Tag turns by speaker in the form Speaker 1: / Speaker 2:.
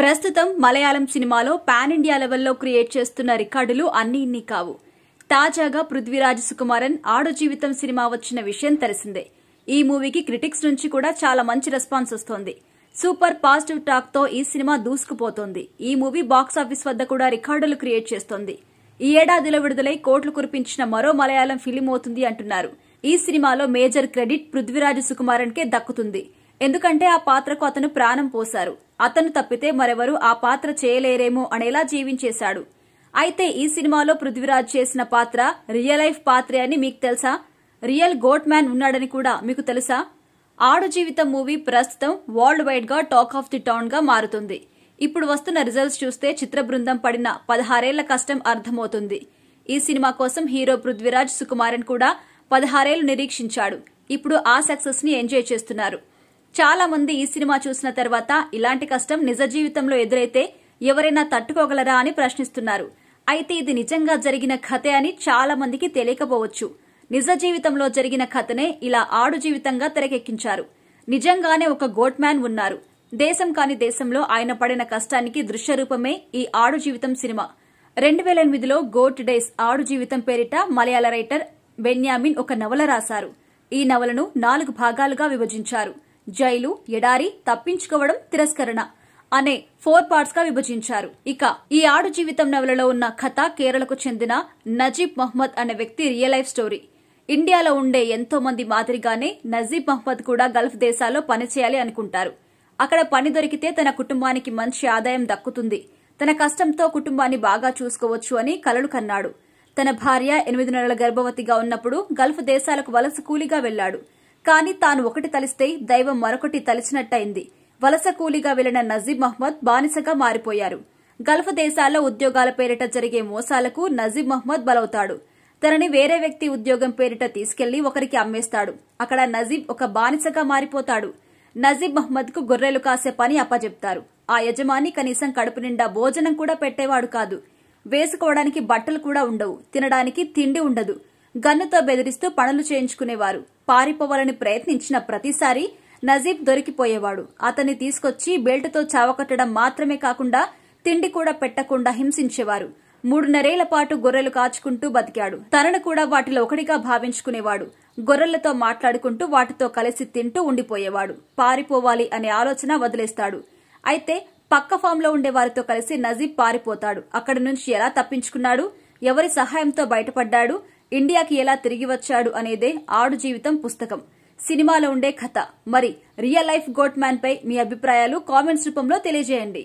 Speaker 1: ప్రస్తుతం మలయాళం సినిమాలో pan India లెవెల్లో క్రియేట్ చేస్తున్న రికార్డులు అన్ని ఇన్ని కావు తాజాగా పృథ్వీరాజ్ సుకుమారన్ ఆడు జీవితం సినిమా వచ్చిన విషయం తెలిసిందే ఈ మూవీకి క్రిటిక్స్ నుంచి కూడా చాలా మంచి రెస్పాన్స్ వస్తోంది సూపర్ పాజిటివ్ టాక్ తో ఈ సినిమా దూసుకుపోతోంది ఈ మూవీ బాక్సాఫీస్ వద్ద కూడా రికార్డులు క్రియేట్ చేస్తోంది ఈ ఏడాదిలో విడుదలై కోట్లు కురిపించిన మరో మలయాళం ఫిలిం అవుతుంది అంటున్నారు ఈ సినిమాలో మేజర్ క్రెడిట్ పృథ్వీరాజ్ సుకుమారన్ కే దక్కుతుంది ఎందుకంటే ఆ పాత్రకు అతను ప్రాణం పోశారు అతను తప్పితే మరెవరూ ఆ పాత్ర చేయలేరేమో అనేలా జీవించేశాడు అయితే ఈ సినిమాలో పృథ్వీరాజ్ చేసిన పాత్ర రియల్ లైఫ్ పాత్రే అని మీకు తెలుసా రియల్ గోట్ మ్యాన్ ఉన్నాడని కూడా మీకు తెలుసా ఆడు జీవితం మూవీ ప్రస్తుతం వరల్డ్ వైడ్ గా టాక్ ఆఫ్ ది టౌన్ గా మారుతుంది ఇప్పుడు వస్తున్న రిజల్ట్స్ చూస్తే చిత్ర బృందం పడిన పదహారేళ్ల కష్టం అర్థమవుతుంది ఈ సినిమా కోసం హీరో పృథ్వీరాజ్ సుకుమారన్ కూడా పదహారేళ్లు నిరీక్షించాడు ఇప్పుడు ఆ సక్సెస్ ని ఎంజాయ్ చేస్తున్నారు చాలా మంది ఈ సినిమా చూసిన తర్వాత ఇలాంటి కష్టం నిజ జీవితంలో ఎదురైతే ఎవరైనా తట్టుకోగలరా అని ప్రశ్నిస్తున్నారు అయితే ఇది నిజంగా జరిగిన కథే అని చాలా మందికి తెలియకపోవచ్చు నిజ జీవితంలో జరిగిన కథనే ఇలా ఆడు జీవితంగా తెరకెక్కించారు నిజంగానే ఒక గోట్ మ్యాన్ ఉన్నారు దేశం కాని దేశంలో ఆయన పడిన కష్టానికి దృశ్యరూపమే ఈ ఆడు జీవితం సినిమా రెండు వేల ఎనిమిదిలో గోట్ డేస్ ఆడు జీవితం పేరిట మలయాళ రైటర్ బెన్యామిన్ ఒక నవల రాశారు ఈ నవలను నాలుగు భాగాలుగా విభజించారు జైలు ఎడారి తప్పించుకోవడం తిరస్కరణ అనే ఫోర్ పార్ట్స్ గా విభజించారు ఇక ఈ ఆడు జీవితం నవలలో ఉన్న కథ కేరళకు చెందిన నజీబ్ మహ్మద్ అనే వ్యక్తి రియల్ లైఫ్ స్టోరీ ఇండియాలో ఉండే ఎంతో మంది మాదిరిగానే నజీబ్ మహ్మద్ కూడా గల్ఫ్ దేశాల్లో పనిచేయాలి అనుకుంటారు అక్కడ పని దొరికితే తన కుటుంబానికి మంచి ఆదాయం దక్కుతుంది తన కష్టంతో కుటుంబాన్ని బాగా చూసుకోవచ్చు అని కలలు కన్నాడు తన భార్య ఎనిమిది నెలల గర్భవతిగా ఉన్నప్పుడు గల్ఫ్ దేశాలకు వలస కూలిగా వెళ్లాడు కానీ తాను ఒకటి తలిస్తే దైవం మరొకటి తలిచినట్టయింది వలస కూలీగా వెళ్లిన నజీబ్ మహ్మద్ బానిసగా మారిపోయారు గల్ఫ్ దేశాల్లో ఉద్యోగాల పేరిట జరిగే మోసాలకు నజీబ్ మహ్మద్ బలవుతాడు తనని వేరే వ్యక్తి ఉద్యోగం పేరిట తీసుకెళ్లి ఒకరికి అమ్మేస్తాడు అక్కడ నజీబ్ ఒక బానిసగా మారిపోతాడు నజీబ్ మహ్మద్ కు గొర్రెలు కాసే పని అప్పజెప్తారు ఆ యజమాని కనీసం కడుపు నిండా భోజనం కూడా పెట్టేవాడు కాదు వేసుకోవడానికి బట్టలు కూడా ఉండవు తినడానికి తిండి ఉండదు గన్నుతో బెదిరిస్తూ పనులు చేయించుకునేవారు పారిపోవాలని ప్రయత్నించిన ప్రతిసారి నజీబ్ దొరికిపోయేవాడు అతన్ని తీసుకొచ్చి బెల్టుతో చావకట్టడం మాత్రమే కాకుండా తిండి కూడా పెట్టకుండా హింసించేవారు మూడున్నరేళ్ల పాటు గొర్రెలు కాచుకుంటూ బతికాడు తనను కూడా వాటిలో ఒకటిగా భావించుకునేవాడు గొర్రెలతో మాట్లాడుకుంటూ వాటితో కలిసి తింటూ ఉండిపోయేవాడు పారిపోవాలి అనే ఆలోచన వదిలేస్తాడు అయితే పక్క ఫామ్లో ఉండే వారితో కలిసి నజీబ్ పారిపోతాడు అక్కడి నుంచి ఎలా తప్పించుకున్నాడు ఎవరి సహాయంతో బయటపడ్డాడు ఇండియాకి ఎలా తిరిగి వచ్చాడు అనేదే ఆడు జీవితం పుస్తకం సినిమాలో ఉండే కథ మరి రియల్ లైఫ్ గోట్ మ్యాన్ పై మీ అభిప్రాయాలు కామెంట్స్ రూపంలో తెలియజేయండి